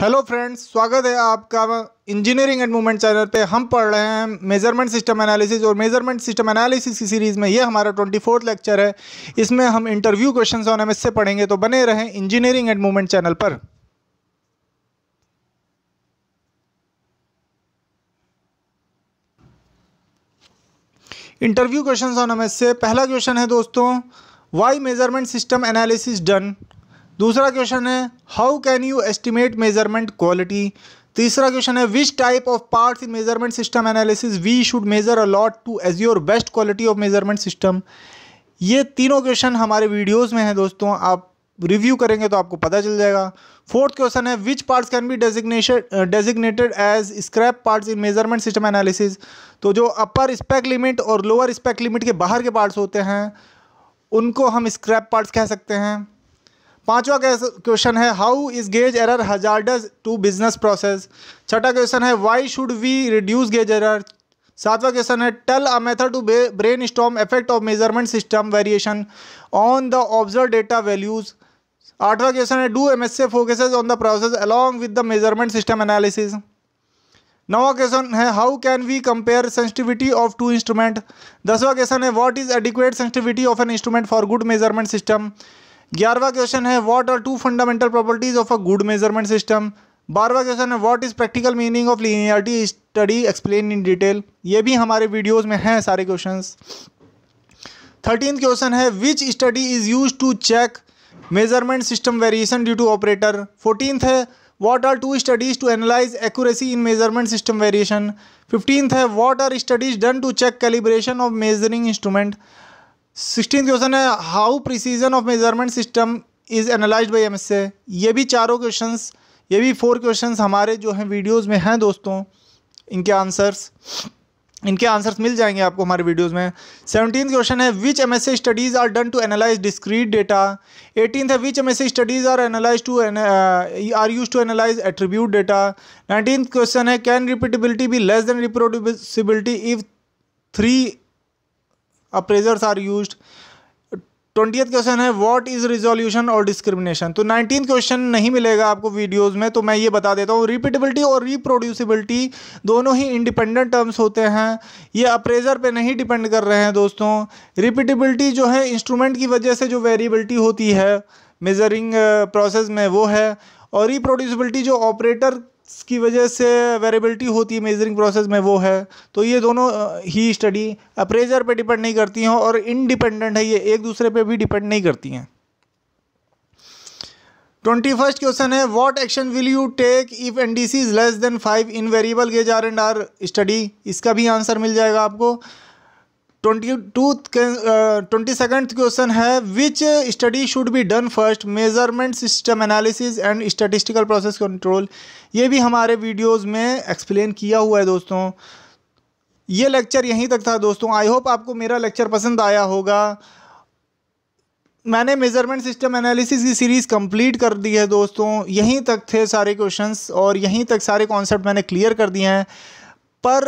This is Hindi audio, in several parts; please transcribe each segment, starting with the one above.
हेलो फ्रेंड्स स्वागत है आपका इंजीनियरिंग एंड मूवमेंट चैनल पे हम पढ़ रहे हैं मेजरमेंट सिस्टम एनालिसिस और मेजरमेंट सिस्टम एनालिसिस की सीरीज़ में ये हमारा ट्वेंटी फोर्थ लेक्चर है इसमें हम इंटरव्यू क्वेश्चंस ऑन एमएससी पढ़ेंगे तो बने रहें इंजीनियरिंग एंड मूवमेंट चैनल पर इंटरव्यू क्वेश्चन ऑन एमएससी पहला क्वेश्चन है दोस्तों why measurement system analysis done दूसरा क्वेश्चन है how can you estimate measurement quality तीसरा क्वेश्चन है which type of parts in measurement system analysis we should measure a lot to as your best quality of measurement system ये तीनों क्वेश्चन हमारे वीडियोस में हैं दोस्तों आप रिव्यू करेंगे तो आपको पता चल जाएगा फोर्थ क्वेश्चन है which parts can be designation designated as scrap parts in measurement system analysis तो जो अपर स्पेक लिमिट और लोअर स्पेक लिमिट के बाहर के पार्ट्स होते हैं उनको हम स्क्रैप पार्ट्स कह सकते हैं पांचवा क्वेश्चन है how is gauge error hazardous to business process छठा क्वेश्चन है why should we reduce gauge error सातवा क्वेश्चन है tell a method to brainstorm effect of measurement system variation on the observe data values आठवां क्वेश्चन है do M S A focuses on the process along with the measurement system analysis नवा क्वेश्चन है how can we compare sensitivity of two instrument दसवा क्वेश्चन है what is adequate sensitivity of an instrument for good measurement system ग्यारहवा क्वेश्चन है what are two fundamental properties of a good measurement system बारहवा क्वेश्चन है what is practical meaning of linearity study explain in detail ये भी हमारे वीडियोज में हैं सारे क्वेश्चन थर्टीन क्वेश्चन है which study is use to check measurement system variation due to operator fourteenth है what are two studies to analyse accuracy in measurement system variation fifteenth है what are studies done to check calibration of measuring instrument sixteen question है how precision of measurement system is analyse by M S A ये भी चारों क्वेश्चन ये भी फोर क्वेश्चन हमारे जो हैं वीडियोज़ में हैं दोस्तों इनके आंसर्स इनके आंसर्स मिल जाएंगे आपको हमारे वीडियोस में सेवनटीन क्वेश्चन है which M S studies are done to analyse discrete data eighteen है which M S studies are analyse to are use to analyse attribute data nineteen question है can repeatability be less than reproducibility if three appraisers are use twentieth question है व्हाट इज़ रिजोल्यूशन और डिस्क्रिमिनेशन तो नाइनटीन क्वेश्चन नहीं मिलेगा आपको वीडियोस में तो मैं ये बता देता हूँ रिपीटेबिलिटी और रिप्रोड्यूसिबिलिटी दोनों ही इंडिपेंडेंट टर्म्स होते हैं ये अप्रेजर पे नहीं डिपेंड कर रहे हैं दोस्तों रिपीटेबिलिटी जो है इंस्ट्रूमेंट की वजह से जो वेरिएबिलिटी होती है मेजरिंग प्रोसेस uh, में वो है और रिप्रोड्यूसिबिलिटी जो ऑपरेटर की वजह से वेरेबिलिटी होती है मेजरिंग प्रोसेस में वो है तो ये दोनों ही स्टडी अप्रेजर पे डिपेंड नहीं करती हैं और इनडिपेंडेंट है ये एक दूसरे पे भी डिपेंड नहीं करती हैं ट्वेंटी फर्स्ट क्वेश्चन है what action will you take if N D C is less than five in variable gauge R and R study इसका भी आंसर मिल जाएगा आपको twenty two twenty second question है which study should be done first measurement system analysis and statistical process control ये भी हमारे वीडियोस में एक्सप्लेन किया हुआ है दोस्तों ये लेक्चर यहीं तक था दोस्तों आई होप आपको मेरा लेक्चर पसंद आया होगा मैंने मेजरमेंट सिस्टम एनालिसिस की सीरीज़ कंप्लीट कर दी है दोस्तों यहीं तक थे सारे क्वेश्चंस और यहीं तक सारे कॉन्सेप्ट मैंने क्लियर कर दिए हैं पर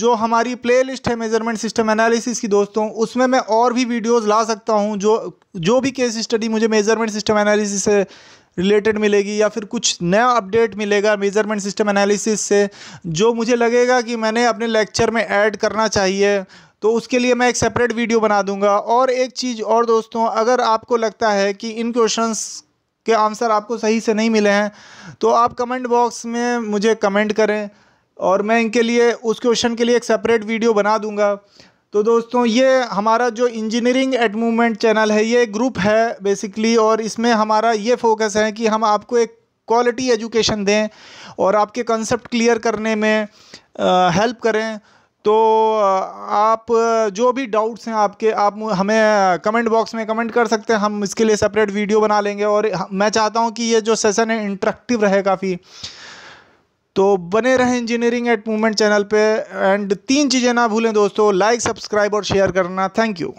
जो हमारी प्लेलिस्ट है मेजरमेंट सिस्टम एनालिसिस की दोस्तों उसमें मैं और भी वीडियोस ला सकता हूं जो जो भी केस स्टडी मुझे मेजरमेंट सिस्टम एनालिसिस से रिलेटेड मिलेगी या फिर कुछ नया अपडेट मिलेगा मेजरमेंट सिस्टम एनालिसिस से जो मुझे लगेगा कि मैंने अपने लेक्चर में ऐड करना चाहिए तो उसके लिए मैं एक सेपरेट वीडियो बना दूंगा और एक चीज़ और दोस्तों अगर आपको लगता है कि इन क्वेश्चंस के आंसर आपको सही से नहीं मिले हैं तो आप कमेंट बॉक्स में मुझे कमेंट करें और मैं इनके लिए उस क्वेश्चन के लिए एक सेपरेट वीडियो बना दूंगा तो दोस्तों ये हमारा जो इंजीनियरिंग एट मूवमेंट चैनल है ये ग्रुप है बेसिकली और इसमें हमारा ये फोकस है कि हम आपको एक क्वालिटी एजुकेशन दें और आपके कंसेप्ट क्लियर करने में हेल्प करें तो आप जो भी डाउट्स हैं आपके आप हमें कमेंट बॉक्स में कमेंट कर सकते हैं हम इसके लिए सेपरेट वीडियो बना लेंगे और मैं चाहता हूँ कि ये जो सेशन है इंट्रक्टिव रहे काफ़ी तो बने रहें इंजीनियरिंग एट मूवमेंट चैनल पे एंड तीन चीज़ें ना भूलें दोस्तों लाइक सब्सक्राइब और शेयर करना थैंक यू